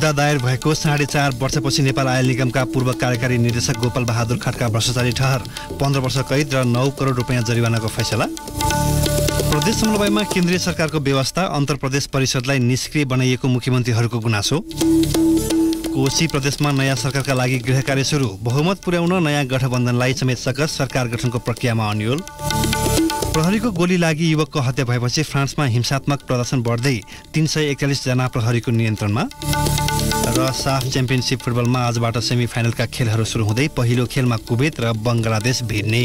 मुद्दा दायर भएको साढे चार वर्षपछि नेपाल आयल निगमका पूर्व कार्यकारी निर्देशक गोपाल बहादुर खड्का भ्रष्टाचारी ठहर पन्ध्र वर्ष कैद र नौ करोड रुपियाँ जरिवानाको फैसला प्रदेश समन्वयमा केन्द्रीय सरकारको व्यवस्था अन्तर प्रदेश परिषदलाई निष्क्रिय बनाइएको मुख्यमन्त्रीहरूको गुनासो कोशी प्रदेशमा नयाँ सरकारका लागि गृह कार्य सुरु बहुमत पुर्याउन नयाँ गठबन्धनलाई समेत सकस सरकार गठनको प्रक्रियामा अन्यल प्रहरीको गोली लागि युवकको हत्या भएपछि फ्रान्समा हिंसात्मक प्रदर्शन बढ्दै तिन सय एकचालिसजना प्रहरीको नियन्त्रणमा र साफ च्याम्पियनसिप फुटबलमा आजबाट सेमी फाइनलका खेलहरू सुरु हुँदै पहिलो खेलमा कुवेत र बङ्गलादेश भिड्ने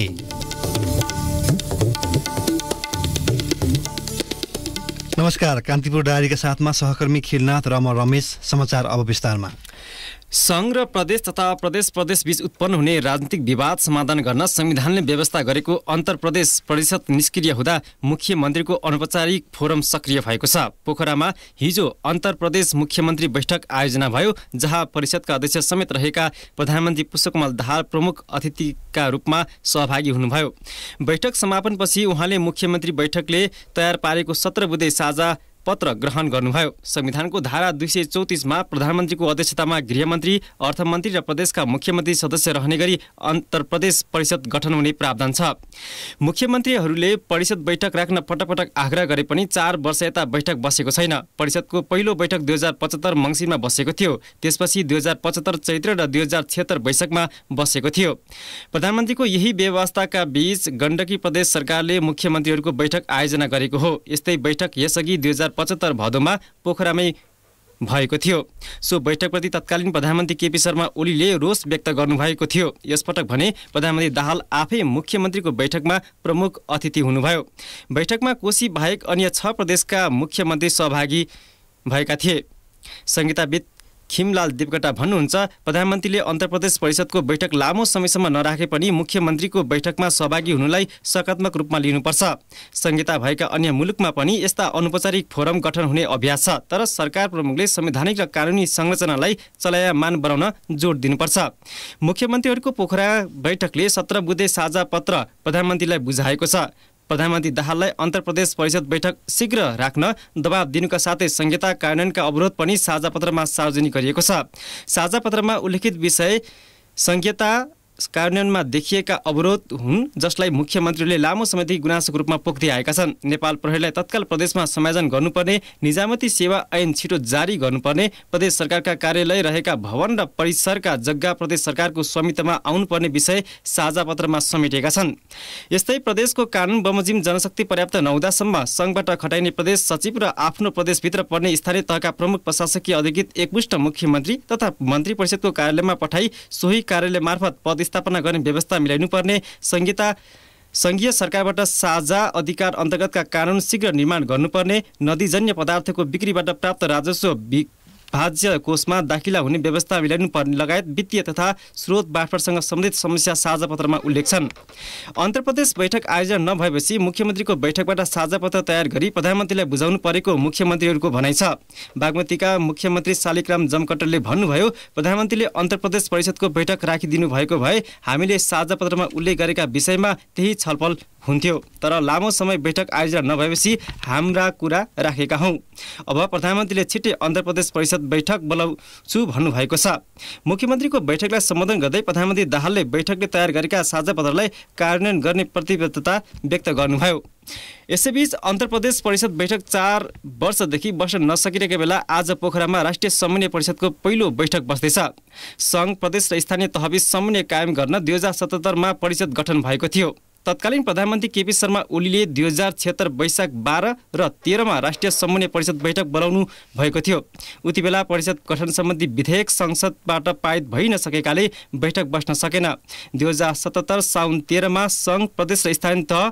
नमस्कार कान्तिपुर डायरीका साथमा सहकर्मी खिलनाथ र म रमेश समाचार अब विस्तारमा सङ्घ र प्रदेश तथा प्रदेश प्रदेश बीच उत्पन्न हुने राजनीतिक विवाद समाधान गर्न संविधानले व्यवस्था गरेको अन्तर प्रदेश परिषद निष्क्रिय हुँदा मुख्यमन्त्रीको अनौपचारिक फोरम सक्रिय भएको छ पोखरामा हिजो अन्तर प्रदेश मुख्यमन्त्री बैठक आयोजना भयो जहाँ परिषदका अध्यक्ष समेत रहेका प्रधानमन्त्री पुष्पकमल दाहाल प्रमुख अतिथिका रूपमा सहभागी हुनुभयो बैठक समापनपछि उहाँले मुख्यमन्त्री बैठकले तयार पारेको सत्र बुधे साझा पत्र ग्रहण गर्नुभयो संविधानको धारा दुई सय चौतिसमा प्रधानमन्त्रीको अध्यक्षतामा गृहमन्त्री अर्थमन्त्री र प्रदेशका मुख्यमन्त्री सदस्य रहने गरी अन्तर प्रदेश परिषद गठन हुने प्रावधान छ मुख्यमन्त्रीहरूले परिषद बैठक राख्न पटक पटक आग्रह गरे पनि चार वर्ष यता बैठक बसेको छैन परिषदको पहिलो बैठक दुई हजार पचहत्तर मङ्सिरमा बसेको थियो त्यसपछि दुई हजार पचहत्तर चैत्र र दुई हजार छिहत्तर वैशाखमा बसेको थियो प्रधानमन्त्रीको यही व्यवस्थाका बीच गण्डकी प्रदेश सरकारले मुख्यमन्त्रीहरूको बैठक आयोजना गरेको हो यस्तै बैठक यसअघि दुई हजार पचहत्तर भदौमा पोखरामै भएको थियो सो बैठकप्रति तत्कालीन प्रधानमन्त्री केपी शर्मा ओलीले रोष व्यक्त गर्नुभएको थियो यसपटक भने प्रधानमन्त्री दाहाल आफै मुख्यमन्त्रीको बैठकमा प्रमुख अतिथि हुनुभयो बैठकमा कोशी बाहेक अन्य छ प्रदेशका मुख्यमन्त्री सहभागी भएका थिए संहिताविद खिमलाल देवकटा भन्नुहुन्छ प्रधानमन्त्रीले अन्तर प्रदेश परिषदको बैठक लामो समयसम्म नराखे पनि मुख्यमन्त्रीको बैठकमा सहभागी हुनुलाई सकारात्मक रूपमा लिनुपर्छ संहिता भएका अन्य मुलुकमा पनि यस्ता अनौपचारिक फोरम गठन हुने अभ्यास छ तर सरकार प्रमुखले संवैधानिक र कानुनी संरचनालाई चलायमान बनाउन जोड दिनुपर्छ मुख्यमन्त्रीहरूको पोखरा बैठकले सत्र बुधे साझा पत्र प्रधानमन्त्रीलाई बुझाएको छ प्रधानमन्त्री दाहाललाई अन्तर प्रदेश परिषद बैठक शीघ्र राख्न दबाव दिनुका साथै संहिता कार्यान्वयनका अवरोध पनि साझा पत्रमा सार्वजनिक गरिएको छ साझा पत्रमा उल्लेखित विषय संहिता कार्यान्वयनमा देखिएका अवरोध हुन् जसलाई मुख्यमन्त्रीले लामो समयदेखि गुनासोको रूपमा पोख्दै आएका छन् नेपाल प्रहरीलाई तत्काल प्रदेशमा समायोजन गर्नुपर्ने निजामती सेवा ऐन छिटो जारी गर्नुपर्ने प्रदेश सरकारका कार्यालय रहेका भवन र परिसरका जग्गा प्रदेश सरकारको स्वामित्वमा आउनुपर्ने विषय साझा पत्रमा समेटेका छन् यस्तै प्रदेशको कानुन बमोजिम जनशक्ति पर्याप्त नहुँदासम्म सङ्घबाट खटाइने प्रदेश सचिव र आफ्नो प्रदेशभित्र पर्ने स्थानीय तहका प्रमुख प्रशासकीय अधिकृत एकमुष्ट मुख्यमन्त्री तथा मन्त्री परिषदको कार्यालयमा पठाई सोही कार्यालय मार्फत पद स्थापना गर्ने व्यवस्था मिलाइनुपर्ने संहिता सङ्घीय सरकारबाट साझा अधिकार अन्तर्गतका कानुन शीघ्र निर्माण गर्नुपर्ने नदीजन्य पदार्थको बिक्रीबाट प्राप्त राजस्व भाज्य कोषमा दाखिला हुने व्यवस्था मिलाइनु पर्ने लगायत वित्तीय तथा स्रोत बाटफाटसँग सम्बन्धित समस्या साझा पत्रमा उल्लेख छन् अन्तर बैठक आयोजना नभएपछि मुख्यमन्त्रीको बैठकबाट साझा पत्र तयार गरी प्रधानमन्त्रीलाई बुझाउनु परेको मुख्यमन्त्रीहरूको भनाइ छ बागमतीका मुख्यमन्त्री शालिग्राम जमकटरले भन्नुभयो प्रधानमन्त्रीले अन्तर परिषदको बैठक राखिदिनु भएको भए हामीले साझा पत्रमा उल्लेख गरेका विषयमा त्यही छलफल हुन्थ्यो तर लामो समय बैठक आयोजना नभएपछि हाम्रा कुरा राखेका हौँ अब प्रधानमन्त्रीले छिट्टै अन्ध्र प्रदेश परिषद बैठक बोलाउँछु भन्नुभएको छ मुख्यमन्त्रीको बैठकलाई सम्बोधन गर्दै प्रधानमन्त्री दाहालले बैठकले तयार गरेका साझा पत्रलाई कार्यान्वयन गर्ने प्रतिबद्धता व्यक्त गर्नुभयो यसैबीच अन्तर प्रदेश परिषद बैठक चार वर्षदेखि बस्न नसकिरहेको बेला आज पोखरामा राष्ट्रिय समन्वय परिषदको पहिलो बैठक बस्दैछ सङ्घ प्रदेश र स्थानीय तहबीच समन्वय कायम गर्न दुई हजार सतहत्तरमा परिषद गठन भएको थियो तत्कालीन प्रधानमन्त्री केपी शर्मा ओलीले दुई हजार छिहत्तर वैशाख बाह्र र तेह्रमा राष्ट्रिय समन्वय परिषद बैठक बोलाउनु भएको थियो उति बेला परिषद गठन सम्बन्धी विधेयक संसदबाट पारित भइ नसकेकाले बैठक बस्न सकेन दुई हजार सतहत्तर साउन तेह्रमा सङ्घ प्रदेश र स्थानीय तह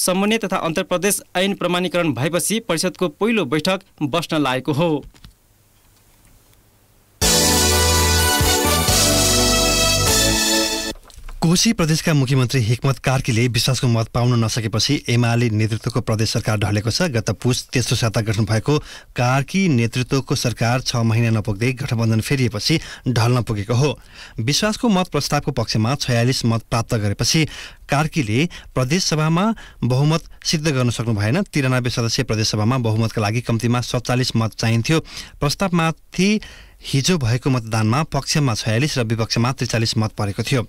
समन्वय तथा अन्तर्प्रदेश ऐन प्रमाणीकरण भएपछि परिषदको पहिलो बैठक बस्न लागेको हो कोशी प्रदेशका मुख्यमन्त्री हिक्मत कार्कीले विश्वासको मत पाउन नसकेपछि एमाले नेतृत्वको प्रदेश सरकार ढलेको छ गत पुस तेस्रो साता गठन भएको कार्की नेतृत्वको सरकार छ महिना नपुग्दै गठबन्धन फेरिएपछि ढल्न पुगेको हो विश्वासको मत प्रस्तावको पक्षमा छयालिस मत प्राप्त गरेपछि कार्कीले प्रदेशसभामा बहुमत सिद्ध गर्न सक्नु भएन तिरानब्बे सदस्यीय प्रदेशसभामा बहुमतका लागि कम्तीमा सत्तालिस मत चाहिन्थ्यो प्रस्तावमाथि हिजो भएको मतदानमा पक्षमा छयालिस र विपक्षमा त्रिचालिस मत परेको थियो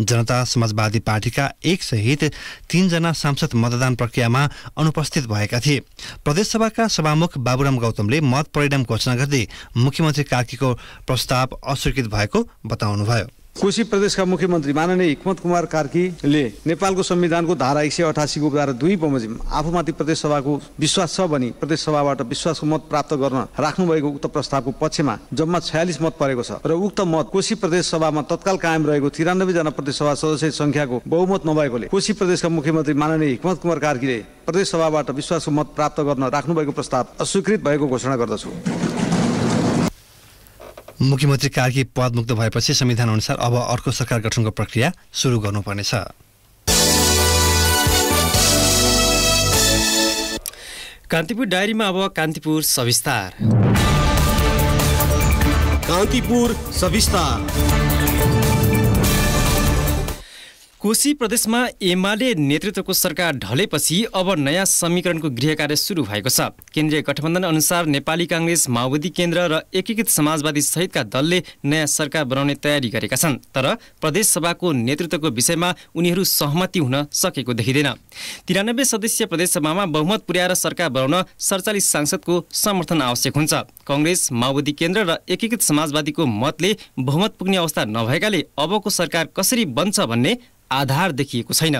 जनता समाजवादी पार्टीका एक एकसहित तीनजना सांसद मतदान प्रक्रियामा अनुपस्थित भएका थिए प्रदेशसभाका सभामुख बाबुराम गौतमले मत परिणाम घोषणा गर्दै मुख्यमन्त्री कार्कीको प्रस्ताव अस्वीकृत भएको बताउनुभयो कोशी प्रदेशका मुख्यमन्त्री माननीय हिक्मत कुमार कार्कीले नेपालको संविधानको धारा एक सय अठासीको उपधारा दुई बमोजिम आफूमाथि प्रदेशसभाको विश्वास छ भने प्रदेशसभाबाट विश्वासको मत प्राप्त गर्न राख्नुभएको उक्त प्रस्तावको पक्षमा जम्मा छयालिस मत परेको छ र उक्त मत कोशी प्रदेशसभामा तत्काल कायम रहेको तिरानब्बेजना प्रदेशसभा सदस्य संख्याको बहुमत नभएकोले कोशी प्रदेशका मुख्यमन्त्री माननीय हिक्मत कुमार कार्कीले प्रदेशसभाबाट विश्वासको मत प्राप्त गर्न राख्नुभएको प्रस्ताव अस्वीकृत भएको घोषणा गर्दछु मुख्यमन्त्री कार्की पदमुक्त भएपछि संविधान अनुसार अब अर्को सरकार गठनको प्रक्रिया सुरु गर्नुपर्नेछ कान्तिपुर डायरीमा अब कान्तिपुर सविस्तार कान्तिपुर सविस्तार कोशी प्रदेशमा एमाले नेतृत्वको सरकार ढलेपछि अब नयाँ समीकरणको गृह कार्य सुरु भएको छ केन्द्रीय गठबन्धन अनुसार नेपाली काङ्ग्रेस माओवादी केन्द्र र एकीकृत समाजवादी सहितका दलले नयाँ सरकार बनाउने तयारी गरेका छन् तर प्रदेशसभाको नेतृत्वको विषयमा उनीहरू सहमति हुन सकेको देखिँदैन तिरानब्बे सदस्यीय प्रदेशसभामा बहुमत पुर्याएर सरकार बनाउन सडचालिस सांसदको समर्थन आवश्यक हुन्छ कङ्ग्रेस माओवादी केन्द्र र एकीकृत समाजवादीको मतले बहुमत पुग्ने अवस्था नभएकाले अबको सरकार कसरी बन्छ भन्ने आधार देखिएको छैन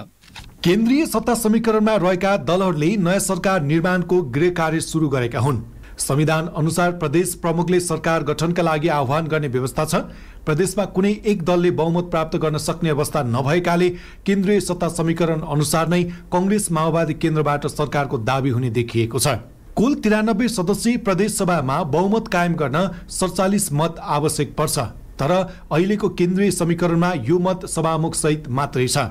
केन्द्रीय सत्ता समीकरणमा रहेका दलहरूले नयाँ सरकार निर्माणको गृह कार्य सुरु गरेका हुन् संविधान अनुसार प्रदेश प्रमुखले सरकार गठनका लागि आह्वान गर्ने व्यवस्था छ प्रदेशमा कुनै एक दलले बहुमत प्राप्त गर्न सक्ने अवस्था नभएकाले केन्द्रीय सत्ता समीकरण अनुसार नै कङ्ग्रेस माओवादी केन्द्रबाट सरकारको दावी हुने देखिएको छ कुल तिरानब्बे सदस्यीय प्रदेशसभामा बहुमत कायम गर्न सडचालिस मत आवश्यक पर्छ तर अहिलेको केन्द्रीय समीकरणमा यो मत सभामुखसहित मात्रै छ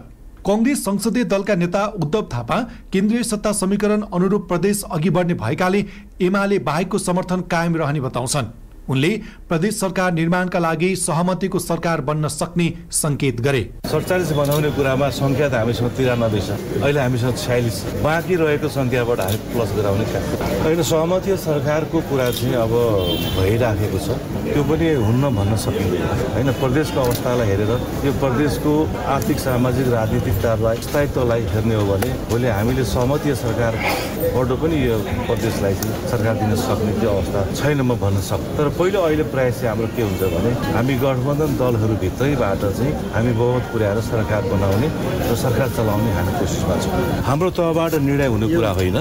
कङ्ग्रेस संसदीय दलका नेता उद्धव थापा केन्द्रीय सत्ता समीकरण अनुरूप प्रदेश अघि बढ्ने भएकाले एमाले बाहेकको समर्थन कायम रहने बताउँछन् उनले प्रदेश सरकार निर्माणका लागि सहमतिको सरकार बन्न सक्ने सङ्केत गरे सडचालिस बनाउने कुरामा सङ्ख्या त हामीसँग तिरानब्बे छ अहिले हामीसँग छ्यालिस बाँकी रहेको सङ्ख्याबाट हामी प्लस गराउने काम अहिले सहमति सरकारको कुरा चाहिँ अब भइराखेको छ त्यो पनि हुन्न भन्न सकिँदैन होइन प्रदेशको अवस्थालाई हेरेर यो प्रदेशको आर्थिक सामाजिक राजनीतिक कारबाही स्थायित्वलाई हेर्ने हो भने भोलि हामीले सहमति सरकारबाट पनि यो प्रदेशलाई सरकार दिन सक्ने त्यो अवस्था छैन म भन्न सक्छु तर पहिलो अहिले प्रायः चाहिँ हाम्रो के हुन्छ भने हामी गठबन्धन दलहरूभित्रैबाट चाहिँ हामी बहुमत पुर्याएर सरकार बनाउने र सरकार चलाउने हामी कोसिसमा छौँ हाम्रो तहबाट निर्णय हुने कुरा होइन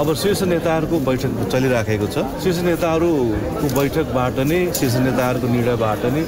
अब शीर्ष नेताहरूको बैठक चलिराखेको छ शीर्ष नेताहरूको बैठकबाट नै शीर्ष नेताहरूको निर्णयबाट नै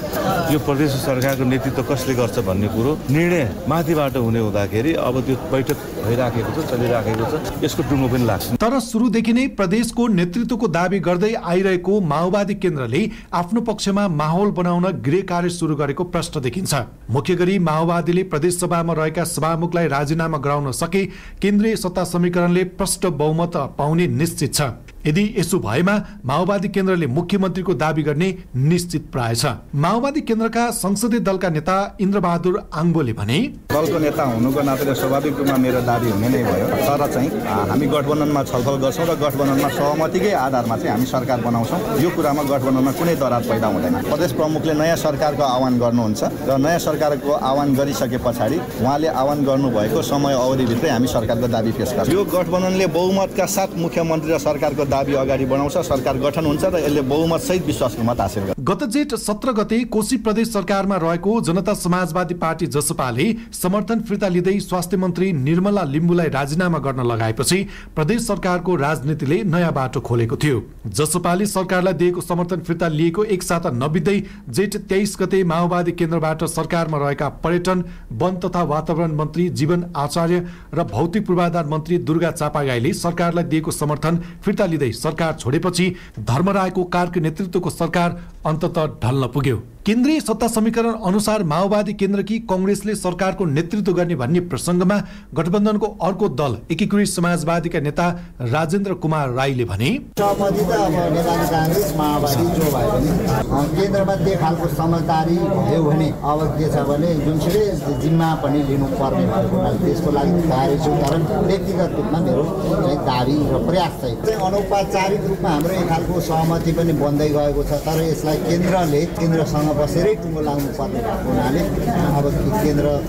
यो प्रदेश सरकारको नेतृत्व कसले गर्छ भन्ने कुरो निर्णय माथिबाट हुने हुँदाखेरि अब त्यो बैठक भइराखेको छ चलिराखेको छ यसको टुङ्गो पनि लाग्छ तर सुरुदेखि नै प्रदेशको नेतृत्वको दावी गर्दै आइरहेको माओवादी केन्द्र केन्द्रले आफ्नो पक्षमा माहौल बनाउन गृह कार्य सुरु गरेको प्रश्न देखिन्छ मुख्य गरी माओवादीले प्रदेश सभामा रहेका सभामुखलाई राजीनामा गराउन सके केन्द्रीय सत्ता समीकरणले प्रष्ट बहुमत पाउने निश्चित छ यदि यसो भएमा माओवादी केन्द्रले मुख्यमन्त्रीको दावी गर्ने निश्चित प्राय छ माओवादी केन्द्रका संसदीय दलका नेता इन्द्रबहादुर आङ्बोले भने दलको नेता हुनुको नाताले स्वाभाविक रूपमा मेरो दावी हुने नै भयो तर चाहिँ हामी गठबन्धनमा छलफल गर्छौँ र गठबन्धनमा सहमतिकै आधारमा चाहिँ हामी सरकार बनाउँछौं यो कुरामा गठबन्धनमा कुनै दरार पैदा हुँदैन प्रदेश प्रमुखले नयाँ सरकारको आह्वान गर्नुहुन्छ र नयाँ सरकारको आह्वान गरिसके पछाडि उहाँले आह्वान गर्नुभएको समय अवधिभित्रै हामी सरकारको दावी पेश गर्छौँ यो गठबन्धनले बहुमतका साथ मुख्यमन्त्री र सरकारको दावी अगाडि बढाउँछ सरकार गठन हुन्छ र यसले बहुमत सहित विश्वासको मत हासिल गर्छ गत जेठ सत्र गते कोशी प्रदेश सरकारमा रहेको जनता समाजवादी पार्टी जसपाले समर्थन फिर्ता लिँदै स्वास्थ्य मन्त्री निर्मला लिम्बुलाई राजीनामा गर्न लगाएपछि प्रदेश सरकारको राजनीतिले नयाँ बाटो खोलेको थियो जसपाले सरकारलाई दिएको समर्थन फिर्ता लिएको एक साता नबित्दै जेठ तेइस गते माओवादी केन्द्रबाट सरकारमा रहेका पर्यटन वन तथा वातावरण मन्त्री जीवन आचार्य र भौतिक पूर्वाधार मन्त्री दुर्गा चापागाईले सरकारलाई दिएको समर्थन फिर्ता सरकार छोडेपछि धर्मरायको कार्क नेतृत्वको सरकार अन्तत ढल्न पुग्यो केन्द्रीय सत्ता समीकरण अनुसार माओवादी केन्द्र कि कङ्ग्रेसले सरकारको नेतृत्व गर्ने भन्ने प्रसङ्गमा गठबन्धनको अर्को दल एकीकृत समाजवादीका नेता राजेन्द्र कुमार राईले भने अब के छ भने पनि लिनुपर्ने भएको व्यक्तिगत रूपमा प्रयास अनौपचारिक रूपमा हाम्रो एक खालको सहमति पनि बन्दै गएको छ तर यसलाई केन्द्रले केन्द्रसँग बसेरै टुङ्गो लाग्नु पर्ने भएको हुनाले अब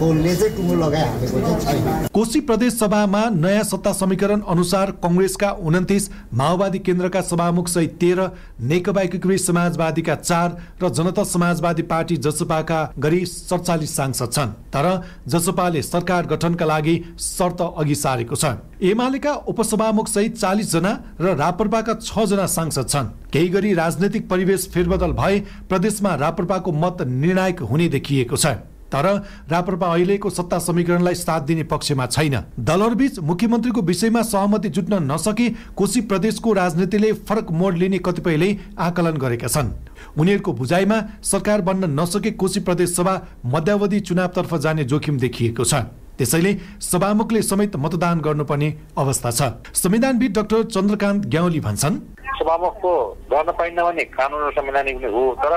कोलले चाहिँ टुङ्गो लगाइहालेको चाहिँ छैन कोशी प्रदेश सभामा नयाँ सत्ता समीकरण अनुसार कङ्ग्रेसका उन्तिस माओवादी केन्द्रका सभामुख सहित तेह्र नेकपा एकीकृत समाजवादीका चार र जनता समाजवादी पार्टी जसपाका गरी सडचालिस सांसद छन् तर जसपाले सरकार गठनका लागि शर्त अघि सारेको छ एमालेका उपसभामुख सहित चालिसजना र रापरपाका छजना सांसद छन् केही गरी राजनैतिक परिवेश फेरबदल भए प्रदेशमा राप्रपाको मत निर्णायक हुने देखिएको छ तर राप्रपा अहिलेको सत्ता समीकरणलाई साथ दिने पक्षमा छैन दलहरूबीच मुख्यमन्त्रीको विषयमा सहमति जुट्न नसके कोशी प्रदेशको राजनीतिले फरक मोड लिने कतिपयले आकलन गरेका छन् उनीहरूको बुझाइमा सरकार बन्न नसके कोशी प्रदेश सभा मध्यावधि चुनावतर्फ जाने जोखिम देखिएको छ त्यसैले सभामुखले समेत मतदान गर्नुपर्ने अवस्था छ संविधानविद डाक्टर चन्द्रकान्त ग्याउली भन्छन् सभामुखको गर्न पाइन्न भने कानुन र संवैधानिक नै हो तर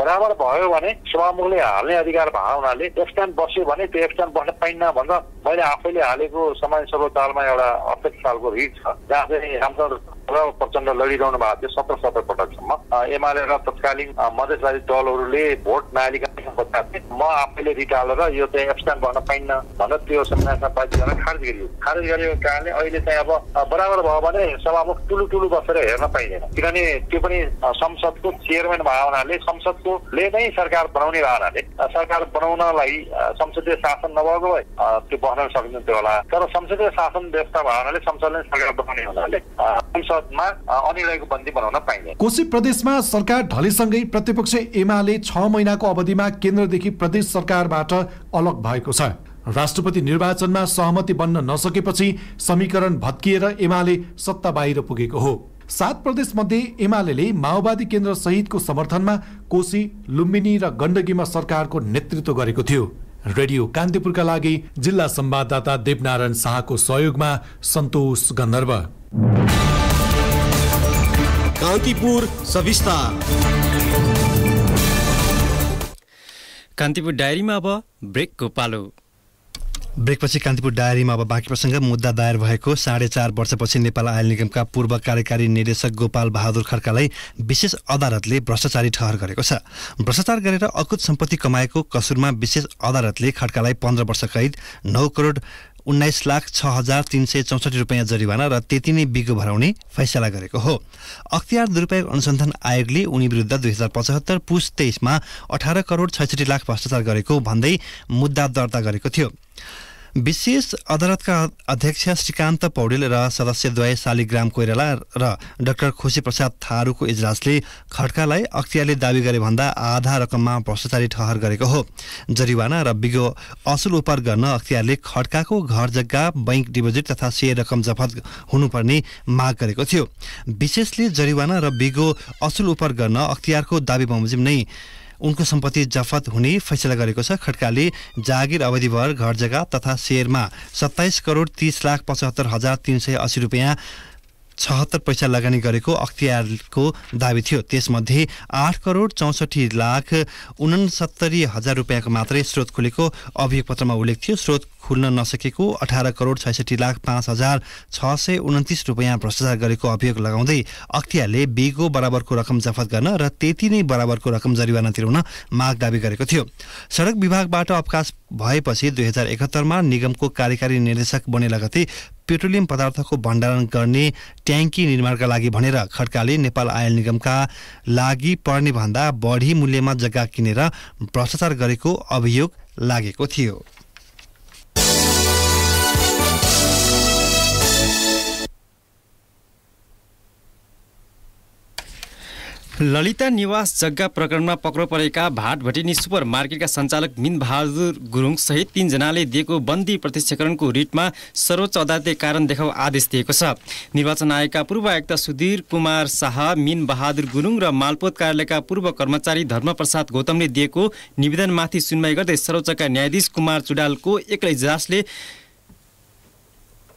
बराबर भयो भने सभामुखले हाल्ने अधिकार भएको हुनाले एक स्थान बस्यो भने त्यो एक स्थान बस्न पाइन्न भनेर मैले आफैले हालेको समय सर्वतालमा एउटा अठसठी सालको रिट छ जहाँ चाहिँ रामचन्द्र प्रचण्ड लडिरहनु भएको थियो सत्र सत्र पटकसम्म एमाले र तत्कालीन मधेसवादी दलहरूले भोट नहालिकन सम्पत्ति म आफैले रिटालेर यो चाहिँ एब्सटेन्ट गर्न पाइन्न भनेर त्यो संविधानमा पारित खारेज गरियो खारेज गरेको कारणले अहिले चाहिँ अब बराबर भयो भने सभामुख टुलु टुलु बसेर हेर्न पाइँदैन किनभने त्यो पनि संसदको चेयरम्यान भावनाले संसदको ले नै सरकार बनाउने भावनाले सरकार बनाउनलाई संसदीय शासन नभएको भए त्यो बस्न त्यो होला तर संसदीय शासन व्यवस्था भएको संसदले सरकार बनाउने हुनाले संसदमा अनिर्णयको बन्दी बनाउन पाइँदैन कोशी प्रदेशमा सरकार ढलेसँगै प्रतिपक्ष एमाले छ महिनाको अवधिमा केन्द्रदेखि प्रदेश सरकारबाट अलग भएको छ राष्ट्रपति निर्वाचनमा सहमति बन्न नसकेपछि समीकरण भत्किएर एमाले सत्ता बाहिर पुगेको हो सात प्रदेशमध्ये एमाले माओवादी केन्द्र सहितको समर्थनमा कोशी लुम्बिनी र गण्डकीमा सरकारको नेतृत्व गरेको थियो रेडियो कान्तिपुरका लागि जिल्ला संवाददाता देवनारायण शाहको सहयोगमा सन्तोष गन्धर्व कान्तिपुर सविस्तार कान्तिपुर डायरीमा अब ब्रेकको पालो ब्रेकपछि कान्तिपुर डायरीमा अब बाँकी प्रसङ्ग मुद्दा दायर भएको साढे चार वर्षपछि नेपाल आयल निगमका पूर्व कार्यकारी निर्देशक गोपाल बहादुर खड्कालाई विशेष अदालतले भ्रष्टाचारी ठहर गरेको छ भ्रष्टाचार गरेर अकुत सम्पत्ति कमाएको कसुरमा विशेष अदालतले खड्कालाई पन्ध्र वर्ष कैद नौ करोड उन्नाइस लाख छ हजार तिन सय चौसठी रुपियाँ जरिवाना र त्यति नै बिगो भराउने फैसला गरेको हो अख्तियार दुरुपयोग अनुसन्धान आयोगले उनी विरुद्ध दुई हजार पचहत्तर पुस तेइसमा अठार करोड छैसठी लाख भ्रष्टाचार गरेको भन्दै मुद्दा दर्ता गरेको थियो विशेष अदालतका अध्यक्ष श्रीकान्त पौडेल र सदस्यद्वय शालिग्राम कोइराला र डाक्टर खुसी प्रसाद थारूको इजलासले खड्कालाई अख्तियारले दावी गरे भन्दा आधा रकममा भ्रष्टाचारी ठहर गरेको हो जरिवाना र बिगो असुल उपार गर्न अख्तियारले खड्काको घर जग्गा बैङ्क डिपोजिट तथा सेयर रकम जफत हुनुपर्ने माग गरेको थियो विशेषले जरिवाना र बिगो असुल उपार गर्न अख्तियारको दावी बमोजिम नै उनको सम्पत्ति जफत हुने फैसला गरेको छ खड्काले जागिर अवधिभर घर जग्गा तथा सेयरमा सत्ताइस करोड तिस लाख पचहत्तर हजार तिन सय अस्सी रुपियाँ छहत्तर पैसा लगानी गरेको अख्तियारको दावी थियो त्यसमध्ये आठ करोड चौसठी लाख उनसत्तरी हजार रुपियाँको मात्रै स्रोत खुलेको पत्रमा उल्लेख थियो स्रोत खुल्न नसकेको अठार करोड छैसठी लाख पाँच हजार छ सय उन्तिस रुपियाँ भ्रष्टाचार गरेको अभियोग लगाउँदै अख्तियारले बेगो बराबरको रकम जफत गर्न र त्यति नै बराबरको रकम जरिवाना तिराउन माग दावी गरेको थियो सडक विभागबाट अवकाश भएपछि दुई हजार एकात्तरमा निगमको कार्यकारी निर्देशक बने लगतै पेट्रोलियम पदार्थको भण्डारण गर्ने ट्याङ्की निर्माणका लागि भनेर खड्काले नेपाल आयल निगमका लागि भन्दा बढी मूल्यमा जग्गा किनेर भ्रष्टाचार गरेको अभियोग लागेको थियो ललिता निवास जग्गा प्रकरणमा पक्रो परेका भटिनी सुपर मार्केटका सञ्चालक मिनबहादुर गुरुङ सहित तीनजनाले दिएको बन्दी प्रत्यक्षकरणको रिटमा सर्वोच्च अदालतले कारण देखाउ आदेश दिएको छ निर्वाचन आयोगका पूर्व आयुक्त सुधीर कुमार शाह मिनबहादुर गुरुङ र मालपोत कार्यालयका पूर्व कर्मचारी धर्मप्रसाद गौतमले दिएको निवेदनमाथि सुनवाई गर्दै सर्वोच्चका न्यायाधीश कुमार चुडालको एक्लै इजलासले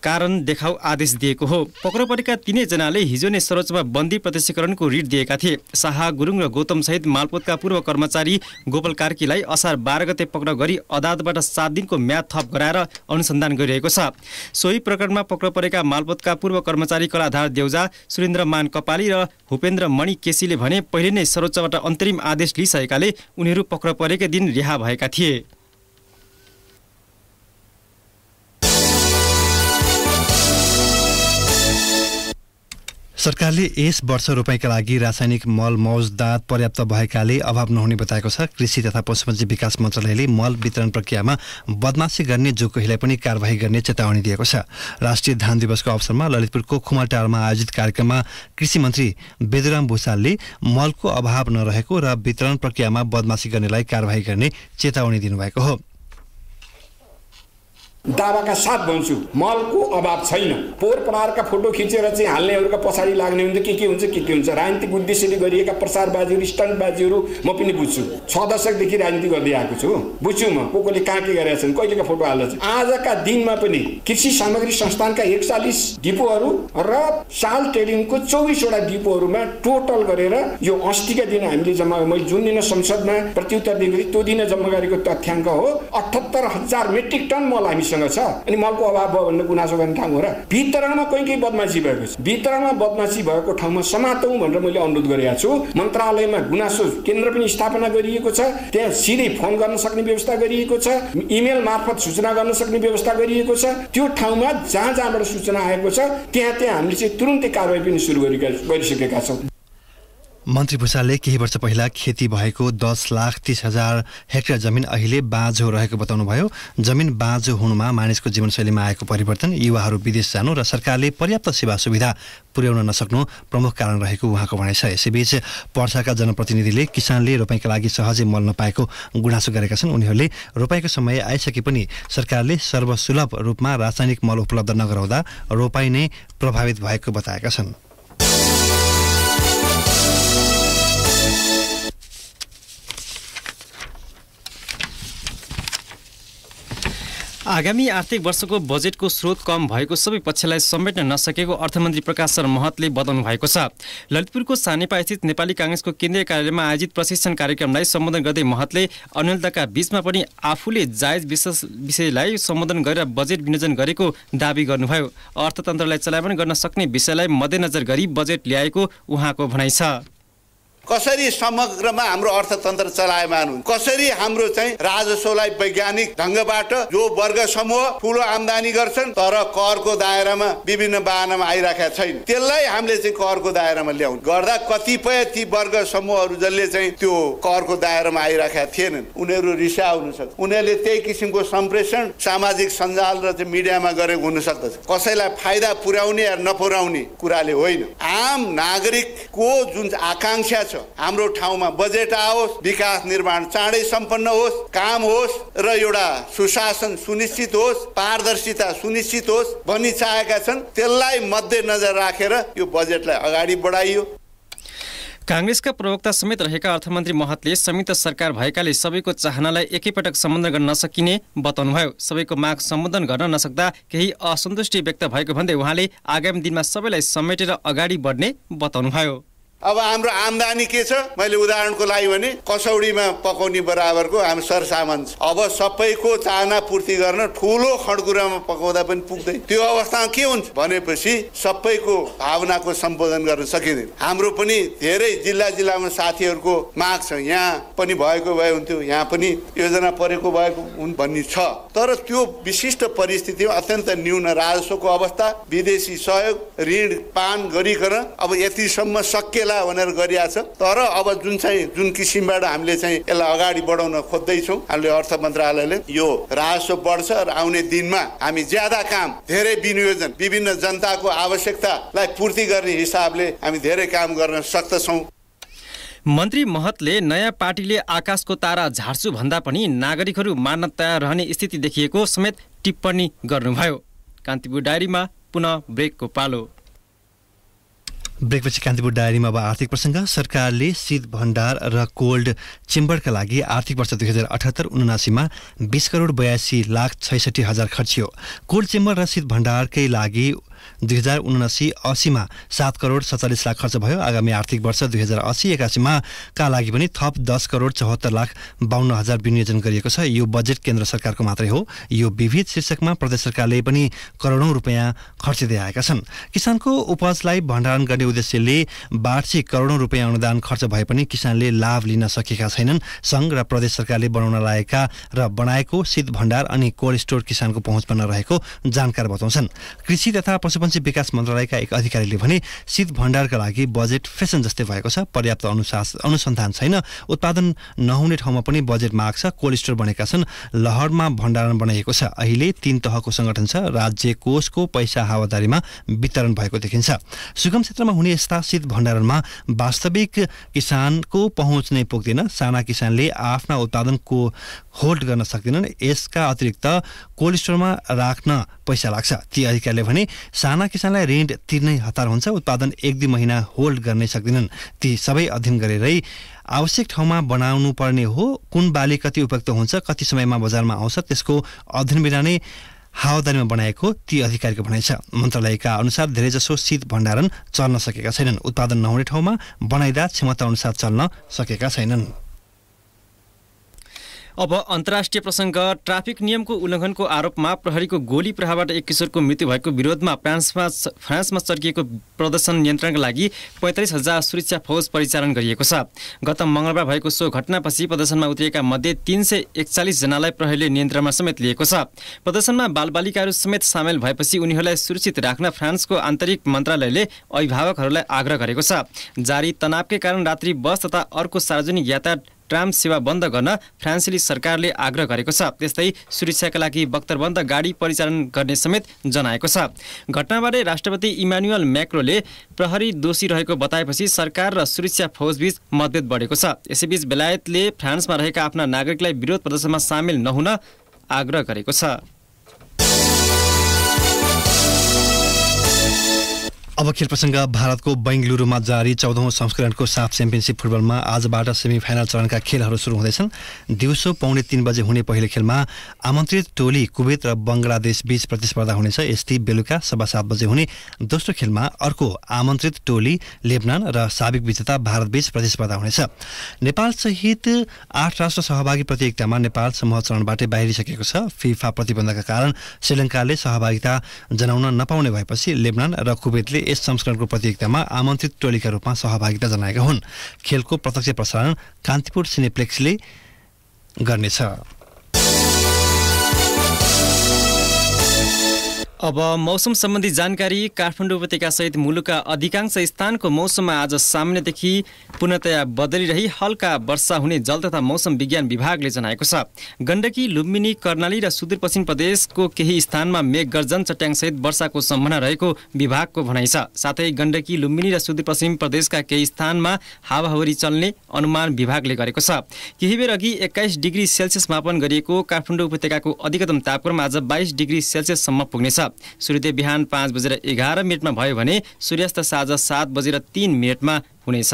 कारण देखाउ आदेश दिएको हो पक्र परेका तिनैजनाले हिजो नै सर्वोच्चमा बन्दी प्रदेशीकरणको रिट दिएका थिए शाह गुरुङ र गौतम सहित मालपोतका पूर्व कर्मचारी गोपाल कार्कीलाई असार बाह्र गते पक्राउ गरी अदालतबाट सात दिनको म्याद थप गराएर अनुसन्धान गरिरहेको छ सोही प्रकरणमा पक्र परेका मालपोतका पूर्व कर्मचारी कलाधार देउजा सुरेन्द्र मान कपाली र भूपेन्द्र मणि केसीले भने पहिले नै सर्वोच्चबाट अन्तरिम आदेश लिइसकेकाले उनीहरू पक्र परेकै दिन रिहा भएका थिए सरकारले यस वर्ष रोपाइँका लागि रासायनिक मल मौजदात पर्याप्त भएकाले अभाव नहुने बताएको छ कृषि तथा पशुपन्छी विकास मन्त्रालयले मल वितरण प्रक्रियामा बदमासी गर्ने जोकोहीलाई पनि कार्यवाही गर्ने चेतावनी दिएको छ राष्ट्रिय धान दिवसको अवसरमा ललितपुरको खुमलटारमा आयोजित कार्यक्रममा कृषि मन्त्री बेदुराम भूषालले मलको अभाव नरहेको र वितरण प्रक्रियामा बदमासी गर्नेलाई कार्यवाही गर्ने चेतावनी दिनुभएको हो दावाका साथ भन्छु मलको अभाव छैन पोहोर प्रहारका फोटो खिचेर चाहिँ हाल्नेहरूका पछाडि लाग्ने हुन्छ के के हुन्छ के के हुन्छ राजनीतिक उद्देश्यले गरिएका प्रसारबाजीहरू स्टन्टबाजीहरू म पनि बुझ्छु छ दशकदेखि राजनीति गर्दै आएको छु बुझ्छु म को कोले कहाँ के गरेका छन् कहिलेका फोटो हाल्दा आजका दिनमा पनि कृषि सामग्री संस्थानका एकचालिस डिपोहरू र साल ट्रेडिङको चौबिसवटा डिपोहरूमा टोटल गरेर यो अस्तिका दिन हामीले जम्मा मैले जुन दिन संसदमा प्रत्युत्तर दिएको त्यो दिन जम्मा गरेको तथ्याङ्क हो अठहत्तर हजार मेट्रिक टन मल हामीसँग हामीसँग छ अनि मलको अभाव भयो भन्ने गुनासो गर्ने ठाउँ हो र वितरणमा कोही केही बदमासी भएको छ वितरणमा बदमासी भएको ठाउँमा समातौँ भनेर मैले अनुरोध गरेका छु मन्त्रालयमा गुनासो केन्द्र पनि स्थापना गरिएको छ त्यहाँ सिधै फोन गर्न सक्ने व्यवस्था गरिएको छ इमेल मार्फत सूचना गर्न सक्ने व्यवस्था गरिएको छ त्यो ठाउँमा जहाँ जहाँबाट सूचना आएको छ त्यहाँ त्यहाँ हामीले चाहिँ तुरुन्तै कारवाही पनि सुरु गरिसकेका छौँ मन्त्री भूषालले केही वर्ष पहिला खेती भएको दस लाख तिस हजार हेक्टर जमिन अहिले बाँझो रहेको बताउनुभयो जमिन बाँझो हुनुमा मानिसको जीवनशैलीमा आएको परिवर्तन युवाहरू विदेश जानु र सरकारले पर्याप्त सेवा सुविधा पुर्याउन नसक्नु प्रमुख कारण रहेको उहाँको भनाइ छ यसैबीच पर्साका जनप्रतिनिधिले किसानले रोपाइँका लागि सहजै मल नपाएको गुनासो गरेका छन् उनीहरूले रोपाइँको समय आइसके पनि सरकारले सर्वसुलभ रूपमा रासायनिक मल उपलब्ध नगराउँदा रोपाइ नै प्रभावित भएको बताएका छन् आगामी आर्थिक वर्षको बजेटको स्रोत कम भएको सबै पक्षलाई समेट्न नसकेको अर्थमन्त्री प्रकाश सर महतले बताउनु भएको छ ललितपुरको सानेपा स्थित नेपाली काङ्ग्रेसको केन्द्रीय कार्यालयमा आयोजित प्रशिक्षण कार्यक्रमलाई सम्बोधन गर्दै महतले अनुलताका बीचमा पनि आफूले जायज विशेष विषयलाई सम्बोधन गरेर बजेट विनियोजन गरेको दावी गर्नुभयो अर्थतन्त्रलाई चलायमान गर्न सक्ने विषयलाई मध्यनजर गरी बजेट ल्याएको उहाँको भनाइ छ कसरी समग्रमा हाम्रो अर्थतन्त्र चलायमान हुन्छ कसरी हाम्रो चाहिँ राजस्वलाई वैज्ञानिक ढङ्गबाट जो वर्ग समूह ठुलो आमदानी गर्छन् तर करको दायरामा विभिन्न बाहनामा आइरहेका छैन त्यसलाई हामीले चाहिँ करको दायरामा ल्याउनु गर्दा कतिपय ती वर्ग समूहहरू जसले चाहिँ त्यो करको दायरामा आइरहेका थिएनन् उनीहरू रिसा हुन सक्छ उनीहरूले त्यही किसिमको सम्प्रेषण सामाजिक सञ्जाल र चाहिँ मिडियामा गरेको हुन सक्दछ कसैलाई फाइदा पुर्याउने या नपुर्याउने कुराले होइन आम नागरिकको जुन आकाङ्क्षा छ छ हाम्रो ठाउँमा बजेट आओस् विकास निर्माण चाँडै सम्पन्न होस् काम होस् र एउटा सुशासन सुनिश्चित होस् पारदर्शिता सुनिश्चित होस् भनी चाहेका छन् त्यसलाई मध्यनजर राखेर रा यो बजेटलाई अगाडि बढाइयो काङ्ग्रेसका प्रवक्ता समेत रहेका अर्थमन्त्री महतले संयुक्त सरकार भएकाले सबैको चाहनालाई एकैपटक सम्बोधन गर्न नसकिने बताउनुभयो सबैको माग सम्बोधन गर्न नसक्दा केही असन्तुष्टि व्यक्त भएको भन्दै उहाँले आगामी दिनमा सबैलाई समेटेर अगाडि बढ्ने बताउनुभयो अब हाम्रो आम्दानी के छ मैले उदाहरणको लागि भने कसौडीमा पकाउने बराबरको हाम्रो सरसामान छ अब सबैको चाहना पूर्ति गर्न ठुलो खडकुरामा पकाउँदा पनि पुग्दैन त्यो अवस्थामा के हुन्छ भनेपछि सबैको भावनाको सम्बोधन गर्न सकिँदैन हाम्रो पनि धेरै जिल्ला जिल्लामा साथीहरूको माग छ यहाँ पनि भएको भए हुन्थ्यो यहाँ पनि योजना परेको भएको हुन् भन्ने छ तर त्यो विशिष्ट परिस्थिति अत्यन्त न्यून राजस्वको अवस्था विदेशी सहयोग ऋण पान गरिकन अब यतिसम्म सके ला भनेर छ तर अब जुन चाहिँ जुन किसिमबाट हामीले चाहिँ यसलाई अगाडि बढाउन खोज्दैछौँ हामीले अर्थ मन्त्रालयले यो राजस्व बढ्छ र आउने दिनमा हामी ज्यादा काम धेरै विनियोजन विभिन्न जनताको आवश्यकतालाई पूर्ति गर्ने हिसाबले हामी धेरै काम गर्न सक्दछौँ मन्त्री महतले नयाँ पार्टीले आकाशको तारा झार्छु भन्दा पनि नागरिकहरू मान्न तयार रहने स्थिति देखिएको समेत टिप्पणी गर्नुभयो कान्तिपुर डायरीमा पुनः ब्रेकको पालो ब्रेकपछि कान्तिपुर डायरीमा अब आर्थिक प्रसङ्ग सरकारले शीत भण्डार र कोल्ड चेम्बरका लागि आर्थिक वर्ष दुई हजार अठहत्तर उनासीमा बिस करोड बयासी लाख छैसठी हजार खर्चियो कोल्ड चेम्बर र शीत भण्डारकै लागि दुई हजार उनासी असीमा सात करोड सत्तालिस लाख खर्च भयो आगामी आर्थिक वर्ष दुई हजार असी एकासीमा का लागि पनि थप दस करोड चौहत्तर लाख बाहन्न हजार विनियोजन गरिएको छ यो बजेट केन्द्र सरकारको मात्रै हो यो विविध शीर्षकमा प्रदेश सरकारले पनि करोडौँ रुपियाँ खर्चिँदै आएका छन् किसानको उपजलाई भण्डारण गर्ने उद्देश्यले वार्षिक करोडौँ रुपियाँ अनुदान खर्च भए पनि किसानले लाभ लिन सकेका छैनन् सङ्घ र प्रदेश सरकारले बनाउन लागेका र बनाएको शीत भण्डार अनि कोल्ड स्टोर किसानको पहुँचमा नरहेको जानकार बताउँछन् कृषि तथा पशुपति प्रपञ्च विकास मन्त्रालयका एक अधिकारीले भने शीत भण्डारका लागि बजेट फेसन जस्तै भएको छ पर्याप्त अनुशास अनुसन्धान छैन उत्पादन नहुने ठाउँमा पनि बजेट माग छ कोल्ड स्टोर बनेका छन् लहरमा भण्डारण बनाइएको छ अहिले तीन तहको सङ्गठन छ राज्य कोषको पैसा हावादारीमा वितरण भएको देखिन्छ सुगम क्षेत्रमा हुने यस्ता शीत भण्डारणमा वास्तविक किसानको पहुँच नै पुग्दैन साना किसानले आफ्ना उत्पादनको होल्ड गर्न सक्दैनन् यसका अतिरिक्त कोल्ड स्टोरमा राख्न पैसा लाग्छ ती अधिकारीले भने साना साना किसानलाई ऋण तिर्नै हतार हुन्छ उत्पादन एक दुई महिना होल्ड गर्नै सक्दैनन् ती सबै अध्ययन गरेरै आवश्यक ठाउँमा बनाउनु पर्ने हो कुन बाली कति उपयुक्त हुन्छ कति समयमा बजारमा आउँछ त्यसको अध्ययन बिना नै हावादारीमा बनाएको ती अधिकारीको भनाइ छ मन्त्रालयका अनुसार धेरैजसो शीत भण्डारण चल्न सकेका छैनन् उत्पादन नहुने ठाउँमा बनाइदा क्षमता अनुसार चल्न सकेका छैनन् अब अन्तर्राष्ट्रिय प्रसङ्ग ट्राफिक नियमको उल्लङ्घनको आरोपमा प्रहरीको गोली प्रहारबाट एक किशोरको मृत्यु भएको विरोधमा फ्रान्समा फ्रान्समा चर्किएको प्रदर्शन नियन्त्रणका लागि पैँतालिस हजार सुरक्षा फौज परिचालन गरिएको छ गत मङ्गलबार भएको सो घटनापछि प्रदर्शनमा उत्रिएका मध्ये तिन सय एकचालिसजनालाई प्रहरीले नियन्त्रणमा समेत लिएको छ प्रदर्शनमा बालबालिकाहरू समेत सामेल भएपछि उनीहरूलाई सुरक्षित राख्न फ्रान्सको आन्तरिक मन्त्रालयले अभिभावकहरूलाई आग्रह गरेको छ जारी तनावकै कारण रात्रि बस तथा अर्को सार्वजनिक यातायात ट्राम सेवा बन्द गर्न फ्रान्सेली सरकारले आग्रह गरेको छ त्यस्तै सुरक्षाका लागि बख्तरबन्द गाडी परिचालन गर्ने समेत जनाएको छ घटनाबारे राष्ट्रपति इमान्युअल म्याक्रोले प्रहरी दोषी रहेको बताएपछि सरकार र सुरक्षा फौजबीच मतभेद बढेको छ यसैबीच बेलायतले फ्रान्समा रहेका आफ्ना नागरिकलाई विरोध प्रदर्शनमा सामेल नहुन आग्रह गरेको छ अब खेल प्रसङ्ग भारतको बेङ्गलुरुमा जारी चौधौँ संस्करणको साफ च्याम्पियनसिप फुटबलमा आजबाट सेमी फाइनल चरणका खेलहरू सुरु हुँदैछन् दिउँसो पाउने तिन बजे हुने पहिलो खेलमा आमन्त्रित टोली कुवेत र बङ्गलादेश बीच प्रतिस्पर्धा हुनेछ यस्तै बेलुका सभा सात बजे हुने दोस्रो खेलमा अर्को आमन्त्रित टोली लेबनान र साबिक विजेता भारतबीच प्रतिस्पर्धा हुनेछ नेपालसहित आठ राष्ट्र सहभागी प्रतियोगितामा नेपाल समूह चरणबाटै बाहिरिसकेको छ फिफा प्रतिबन्धका कारण श्रीलङ्काले सहभागिता जनाउन नपाउने भएपछि लेबनान र कुवेतले यस संस्करणको प्रतियोगितामा आमन्त्रित टोलीका रूपमा सहभागिता जनाएका हुन् खेलको प्रत्यक्ष प्रसारण कान्तिपुर सिनेप्लेक्सले गर्नेछ अब मौसम सम्बन्धी जानकारी काठमाडौँ उपत्यका सहित मुलुकका अधिकांश स्थानको मौसममा आज सामान्यदेखि पूर्णतया बदलिरही हल्का वर्षा हुने जल तथा मौसम विज्ञान विभागले जनाएको छ गण्डकी लुम्बिनी कर्णाली र सुदूरपश्चिम प्रदेशको केही स्थानमा मेघ गर्जन चट्याङसहित वर्षाको सम्भावना रहेको विभागको भनाइ छ साथै गण्डकी लुम्बिनी र सुदूरपश्चिम प्रदेशका केही स्थानमा हावाहुरी चल्ने अनुमान विभागले गरेको छ केही बेर अघि एक्काइस डिग्री सेल्सियस मापन गरिएको काठमाडौँ उपत्यकाको अधिकतम तापक्रम आज बाइस डिग्री सेल्सियससम्म पुग्नेछ सूर्योदय बिहान पाँच बजेर एघार मिनटमा भयो भने सूर्यास्त साँझ सात बजेर तिन मिनटमा हुनेछ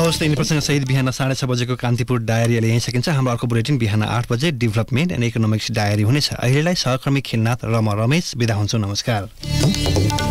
हवस् त यिनी सहित बिहान साढे छ बजेको कान्तिपुर डायरीले यहीँ सकिन्छ हाम्रो अर्को बुलेटिन बिहान आठ बजे डेभलपमेन्ट एन्ड इकोनोमिक्स डायरी हुनेछ अहिलेलाई सहकर्मी र म रमेश विदा हुन्छु नमस्कार